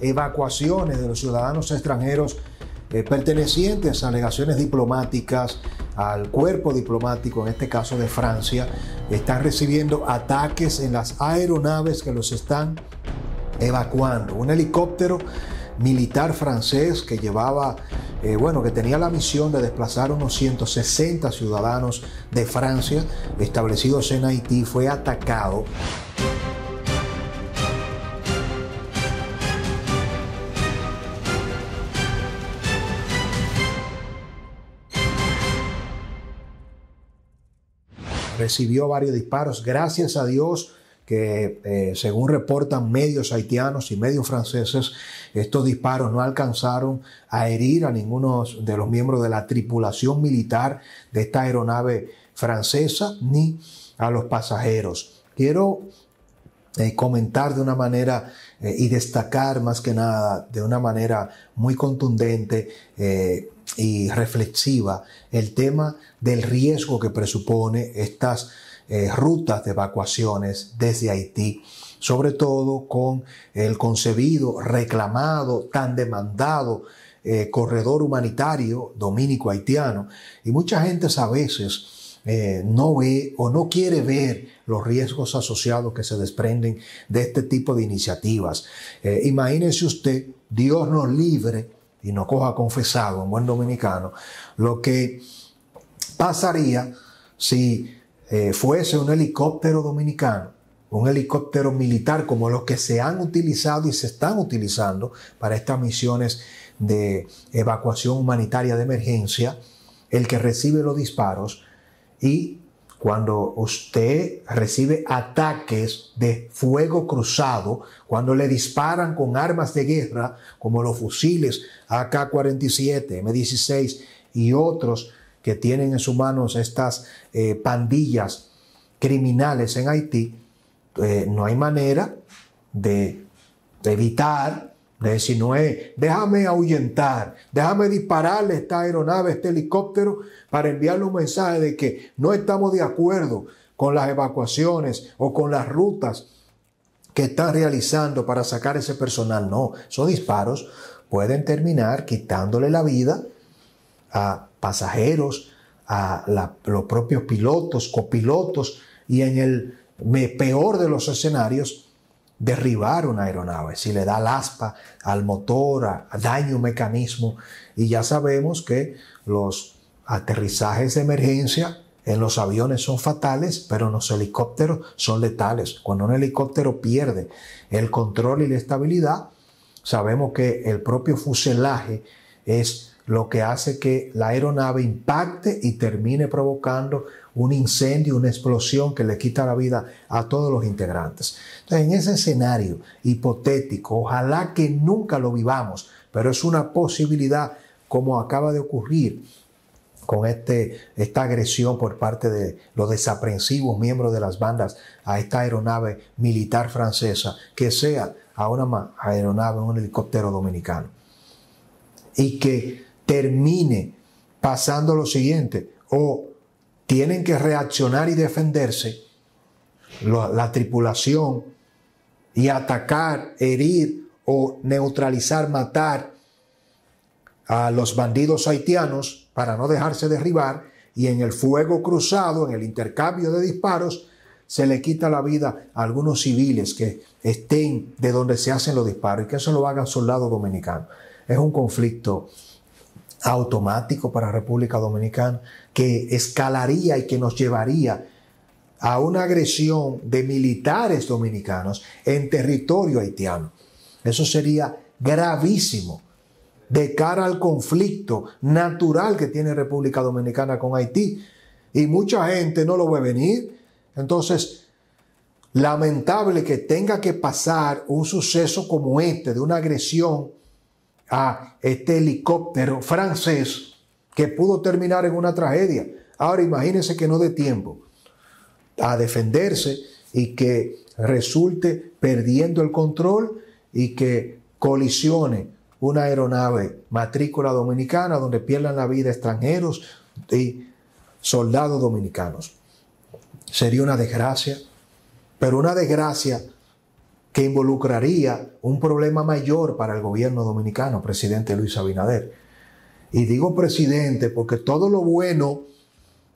evacuaciones de los ciudadanos extranjeros eh, pertenecientes a legaciones diplomáticas, al cuerpo diplomático, en este caso de Francia, están recibiendo ataques en las aeronaves que los están evacuando. Un helicóptero militar francés que llevaba, eh, bueno, que tenía la misión de desplazar unos 160 ciudadanos de Francia establecidos en Haití, fue atacado. recibió varios disparos. Gracias a Dios que, eh, según reportan medios haitianos y medios franceses, estos disparos no alcanzaron a herir a ninguno de los miembros de la tripulación militar de esta aeronave francesa ni a los pasajeros. Quiero eh, comentar de una manera eh, y destacar más que nada de una manera muy contundente eh, y reflexiva el tema del riesgo que presupone estas eh, rutas de evacuaciones desde Haití, sobre todo con el concebido, reclamado, tan demandado corredor humanitario dominico-haitiano. Y mucha gente a veces no ve o no quiere ver los riesgos asociados que se desprenden de este tipo de iniciativas. Eh, imagínese imagínense usted, Dios nos libre y nos coja confesado un buen dominicano, lo que pasaría si eh, fuese un helicóptero dominicano, un helicóptero militar como los que se han utilizado y se están utilizando para estas misiones de evacuación humanitaria de emergencia, el que recibe los disparos y cuando usted recibe ataques de fuego cruzado, cuando le disparan con armas de guerra, como los fusiles AK-47, M16 y otros que tienen en sus manos estas eh, pandillas criminales en Haití, eh, no hay manera de evitar de es, déjame ahuyentar, déjame dispararle esta aeronave, este helicóptero, para enviarle un mensaje de que no estamos de acuerdo con las evacuaciones o con las rutas que están realizando para sacar ese personal. No, esos disparos pueden terminar quitándole la vida a pasajeros, a los propios pilotos, copilotos, y en el peor de los escenarios, derribar una aeronave, si le da el aspa al motor, a, daño mecanismo. Y ya sabemos que los aterrizajes de emergencia en los aviones son fatales, pero en los helicópteros son letales. Cuando un helicóptero pierde el control y la estabilidad, sabemos que el propio fuselaje es lo que hace que la aeronave impacte y termine provocando un incendio, una explosión que le quita la vida a todos los integrantes. Entonces, en ese escenario hipotético, ojalá que nunca lo vivamos, pero es una posibilidad como acaba de ocurrir con este, esta agresión por parte de los desaprensivos miembros de las bandas a esta aeronave militar francesa, que sea a una aeronave, un helicóptero dominicano. Y que termine pasando lo siguiente, o tienen que reaccionar y defenderse, la, tripulación, y atacar, herir o neutralizar, matar a los bandidos haitianos para no dejarse derribar, y en el fuego cruzado, en el intercambio de disparos, se le quita la vida a algunos civiles que estén de donde se hacen los disparos y que eso lo hagan soldados dominicanos. Es un conflicto automático para República Dominicana que escalaría y que nos llevaría a una agresión de militares dominicanos en territorio haitiano. Eso sería gravísimo de cara al conflicto natural que tiene República Dominicana con Haití. Y mucha gente no lo ve venir. Entonces, lamentable que tenga que pasar un suceso como este, de una agresión a este helicóptero francés que pudo terminar en una tragedia. Ahora imagínense que no dé tiempo a defenderse y que resulte perdiendo el control y que colisione una aeronave matrícula dominicana donde pierdan la vida extranjeros y soldados dominicanos. Sería una desgracia, pero una desgracia que involucraría un problema mayor para el gobierno dominicano, presidente Luis Abinader. Y digo presidente porque todo lo bueno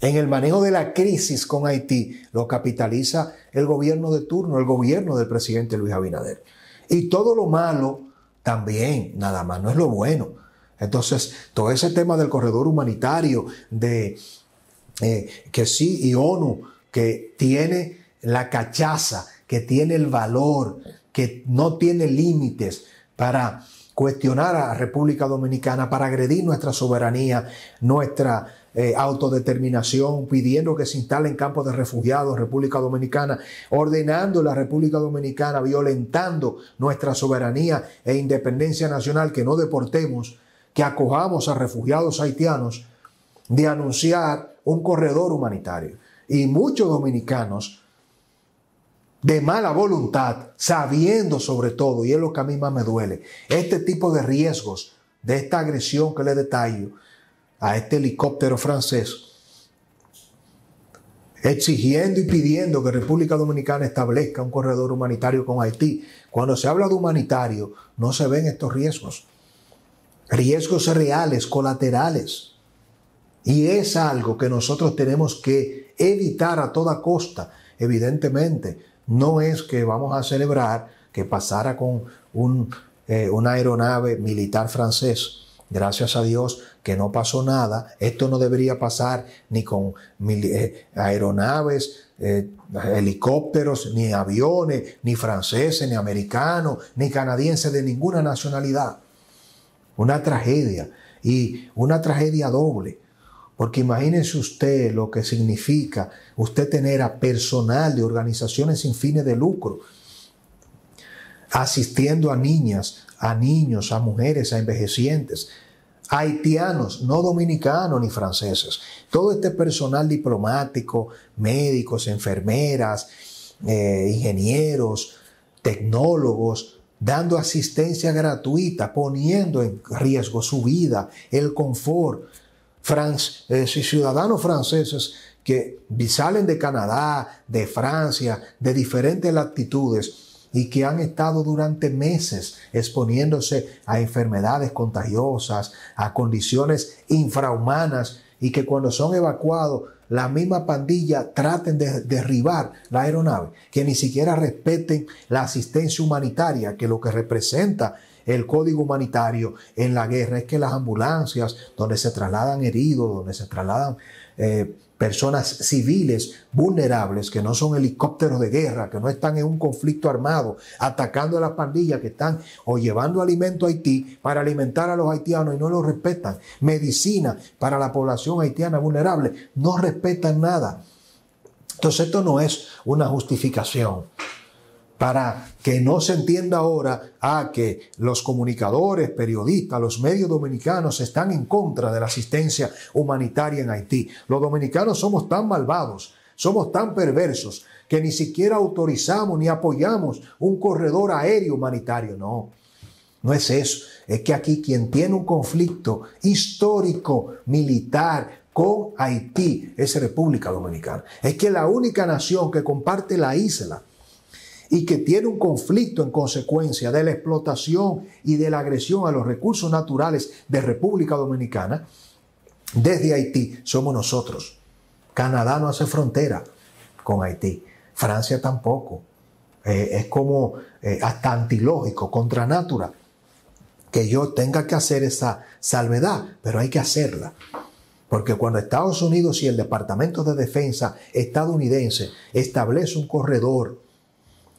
en el manejo de la crisis con Haití lo capitaliza el gobierno de turno, el gobierno del presidente Luis Abinader. Y todo lo malo también, nada más, no es lo bueno. Entonces, todo ese tema del corredor humanitario, de eh, que sí y ONU, que tiene la cachaza que tiene el valor, que no tiene límites para cuestionar a República Dominicana, para agredir nuestra soberanía, nuestra eh, autodeterminación, pidiendo que se instalen campos de refugiados República Dominicana, ordenando la República Dominicana, violentando nuestra soberanía e independencia nacional, que no deportemos, que acojamos a refugiados haitianos, de anunciar un corredor humanitario. Y muchos dominicanos de mala voluntad, sabiendo sobre todo, y es lo que a mí más me duele, este tipo de riesgos, de esta agresión que le detallo a este helicóptero francés, exigiendo y pidiendo que República Dominicana establezca un corredor humanitario con Haití. Cuando se habla de humanitario, no se ven estos riesgos. Riesgos reales, colaterales. Y es algo que nosotros tenemos que evitar a toda costa, evidentemente no es que vamos a celebrar que pasara con un, eh, una aeronave militar francés. Gracias a Dios que no pasó nada. Esto no debería pasar ni con eh, aeronaves, eh, helicópteros, ni aviones, ni franceses, ni americanos, ni canadienses de ninguna nacionalidad. Una tragedia y una tragedia doble. Porque imagínense usted lo que significa usted tener a personal de organizaciones sin fines de lucro asistiendo a niñas, a niños, a mujeres, a envejecientes, haitianos, no dominicanos ni franceses. Todo este personal diplomático, médicos, enfermeras, eh, ingenieros, tecnólogos, dando asistencia gratuita, poniendo en riesgo su vida, el confort, France, eh, ciudadanos franceses que salen de Canadá, de Francia, de diferentes latitudes y que han estado durante meses exponiéndose a enfermedades contagiosas, a condiciones infrahumanas y que cuando son evacuados la misma pandilla traten de derribar la aeronave, que ni siquiera respeten la asistencia humanitaria, que lo que representa el código humanitario en la guerra es que las ambulancias donde se trasladan heridos, donde se trasladan eh, personas civiles vulnerables, que no son helicópteros de guerra, que no están en un conflicto armado, atacando a las pandillas que están o llevando alimento a Haití para alimentar a los haitianos y no lo respetan, medicina para la población haitiana vulnerable, no respetan nada. Entonces esto no es una justificación para que no se entienda ahora a que los comunicadores, periodistas, los medios dominicanos están en contra de la asistencia humanitaria en Haití. Los dominicanos somos tan malvados, somos tan perversos, que ni siquiera autorizamos ni apoyamos un corredor aéreo humanitario. No, no es eso. Es que aquí quien tiene un conflicto histórico, militar, con Haití es República Dominicana. Es que la única nación que comparte la isla y que tiene un conflicto en consecuencia de la explotación y de la agresión a los recursos naturales de República Dominicana, desde Haití somos nosotros. Canadá no hace frontera con Haití, Francia tampoco. Eh, es como eh, hasta antilógico, contra natura, que yo tenga que hacer esa salvedad, pero hay que hacerla. Porque cuando Estados Unidos y el Departamento de Defensa estadounidense establece un corredor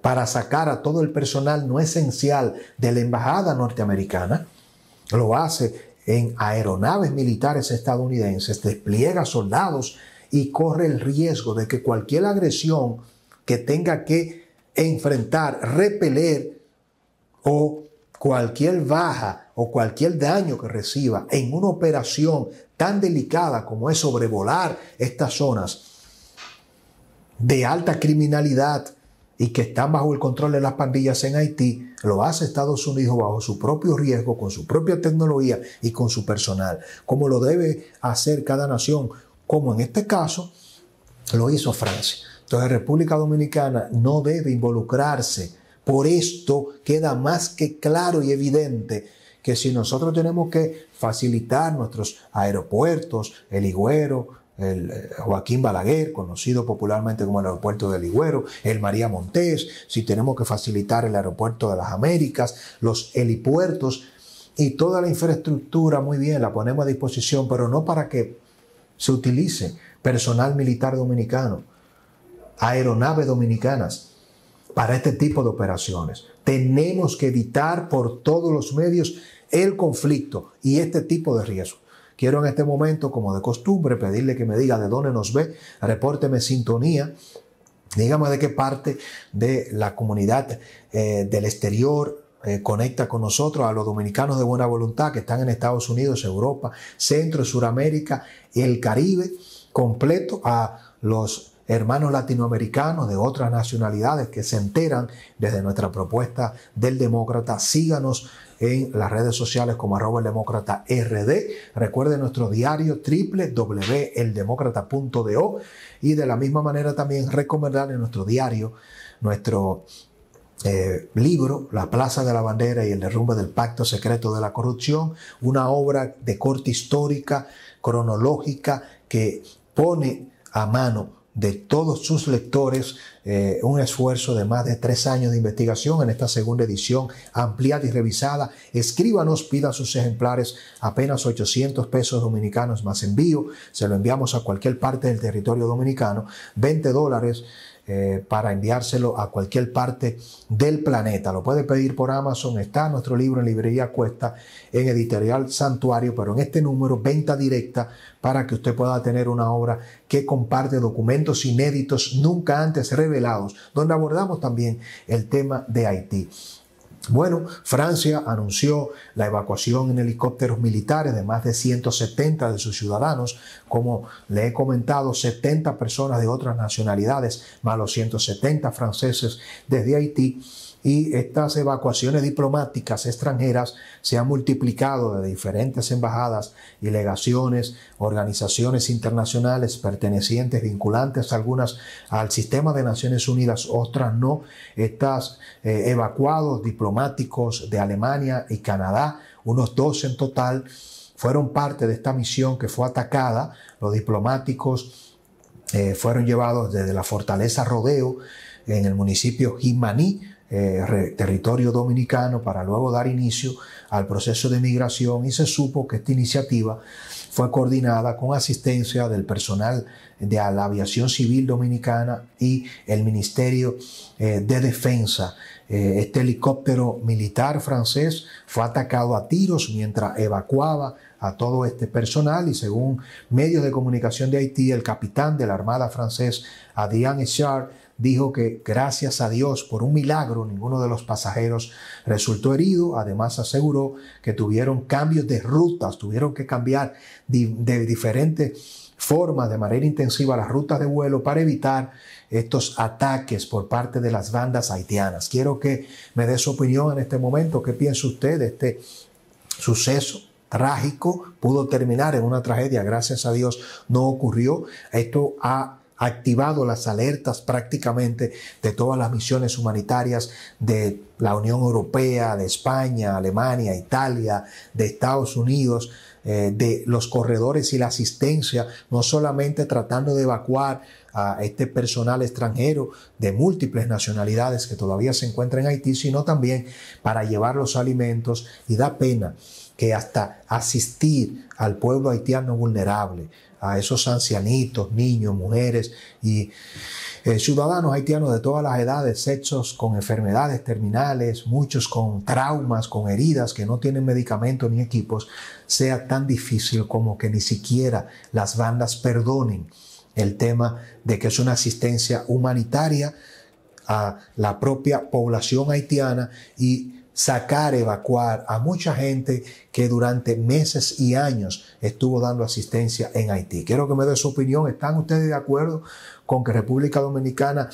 para sacar a todo el personal no esencial de la embajada norteamericana. Lo hace en aeronaves militares estadounidenses, despliega soldados y corre el riesgo de que cualquier agresión que tenga que enfrentar, repeler o cualquier baja o cualquier daño que reciba en una operación tan delicada como es sobrevolar estas zonas de alta criminalidad, y que están bajo el control de las pandillas en Haití, lo hace Estados Unidos bajo su propio riesgo, con su propia tecnología y con su personal, como lo debe hacer cada nación, como en este caso lo hizo Francia. Entonces República Dominicana no debe involucrarse. Por esto queda más que claro y evidente que si nosotros tenemos que facilitar nuestros aeropuertos, el Higüero, el eh, Joaquín Balaguer, conocido popularmente como el aeropuerto del Ligüero, el María Montés, si tenemos que facilitar el aeropuerto de las Américas, los helipuertos y toda la infraestructura, muy bien, la ponemos a disposición, pero no para que se utilice personal militar dominicano, aeronaves dominicanas, para este tipo de operaciones. Tenemos que evitar por todos los medios el conflicto y este tipo de riesgos. Quiero en este momento, como de costumbre, pedirle que me diga de dónde nos ve, repórteme sintonía, dígame de qué parte de la comunidad eh, del exterior eh, conecta con nosotros, a los dominicanos de buena voluntad que están en Estados Unidos, Europa, Centro, Suramérica y el Caribe completo, a los hermanos latinoamericanos de otras nacionalidades que se enteran desde nuestra propuesta del demócrata. Síganos en las redes sociales como arroba el demócrata RD. Recuerde nuestro diario www.eldemócrata.do y de la misma manera también recomendar en nuestro diario nuestro eh, libro, La Plaza de la Bandera y el derrumbe del Pacto Secreto de la Corrupción, una obra de corte histórica, cronológica, que pone a mano de todos sus lectores eh, un esfuerzo de más de tres años de investigación en esta segunda edición ampliada y revisada. Escríbanos, pida sus ejemplares, apenas 800 pesos dominicanos más envío. Se lo enviamos a cualquier parte del territorio dominicano, 20 dólares eh, para enviárselo a cualquier parte del planeta. Lo puede pedir por Amazon, está nuestro libro en librería Cuesta, en editorial Santuario, pero en este número, venta directa, para que usted pueda tener una obra que comparte documentos inéditos nunca antes revelados, donde abordamos también el tema de Haití. Bueno, Francia anunció la evacuación en helicópteros militares de más de 170 de sus ciudadanos. Como le he comentado, 70 personas de otras nacionalidades, más los 170 franceses desde Haití y estas evacuaciones diplomáticas extranjeras se han multiplicado de diferentes embajadas y legaciones, organizaciones internacionales pertenecientes, vinculantes algunas al sistema de Naciones Unidas, otras no. Estas eh, evacuados diplomáticos de Alemania y Canadá, unos dos en total, fueron parte de esta misión que fue atacada. Los diplomáticos eh, fueron llevados desde la fortaleza Rodeo en el municipio Jimaní eh, territorio dominicano para luego dar inicio al proceso de migración y se supo que esta iniciativa fue coordinada con asistencia del personal de la aviación civil dominicana y el Ministerio eh, de Defensa. Eh, este helicóptero militar francés fue atacado a tiros mientras evacuaba a todo este personal y según medios de comunicación de Haití, el capitán de la Armada francés, Adrian Echard, dijo que gracias a Dios por un milagro ninguno de los pasajeros resultó herido. Además aseguró que tuvieron cambios de rutas, tuvieron que cambiar de diferentes formas de manera intensiva las rutas de vuelo para evitar estos ataques por parte de las bandas haitianas. Quiero que me dé su opinión en este momento. ¿Qué piensa usted de este suceso? trágico, pudo terminar en una tragedia, gracias a Dios no ocurrió. Esto ha activado las alertas prácticamente de todas las misiones humanitarias de la Unión Europea, de España, Alemania, Italia, de Estados Unidos, eh, de los corredores y la asistencia, no solamente tratando de evacuar a este personal extranjero de múltiples nacionalidades que todavía se encuentra en Haití, sino también para llevar los alimentos y da pena que hasta asistir al pueblo haitiano vulnerable, a esos ancianitos, niños, mujeres y eh, ciudadanos haitianos de todas las edades, hechos con enfermedades terminales, muchos con traumas, con heridas que no tienen medicamentos ni equipos, sea tan difícil como que ni siquiera las bandas perdonen el tema de que es una asistencia humanitaria a la propia población haitiana y sacar, evacuar a mucha gente que durante meses y años estuvo dando asistencia en Haití. Quiero que me dé su opinión. ¿Están ustedes de acuerdo con que República Dominicana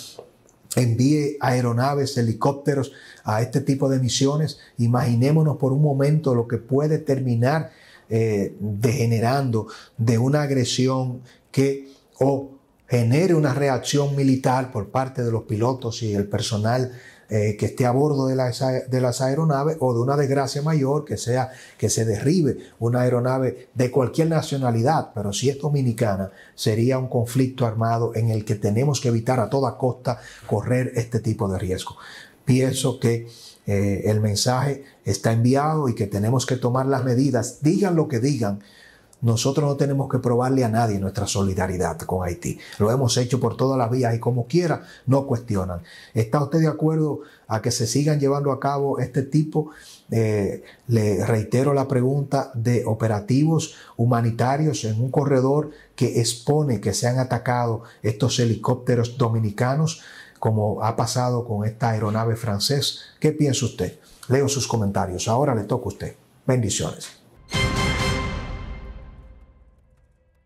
envíe aeronaves, helicópteros a este tipo de misiones? Imaginémonos por un momento lo que puede terminar eh, degenerando de una agresión que o genere una reacción militar por parte de los pilotos y el personal eh, que esté a bordo de, la, las aeronaves o de una desgracia mayor que sea que se derribe una aeronave de cualquier nacionalidad, pero si es dominicana, sería un conflicto armado en el que tenemos que evitar a toda costa correr este tipo de riesgo. Pienso que eh, el mensaje está enviado y que tenemos que tomar las medidas, digan lo que digan nosotros no tenemos que probarle a nadie nuestra solidaridad con Haití. Lo hemos hecho por todas las vías y como quiera no cuestionan. ¿Está usted de acuerdo a que se sigan llevando a cabo este tipo, eh, le reitero la pregunta, de operativos humanitarios en un corredor que expone que se han atacado estos helicópteros dominicanos? como ha pasado con esta aeronave francés. ¿Qué piensa usted? Leo sus comentarios. Ahora le toca a usted. Bendiciones.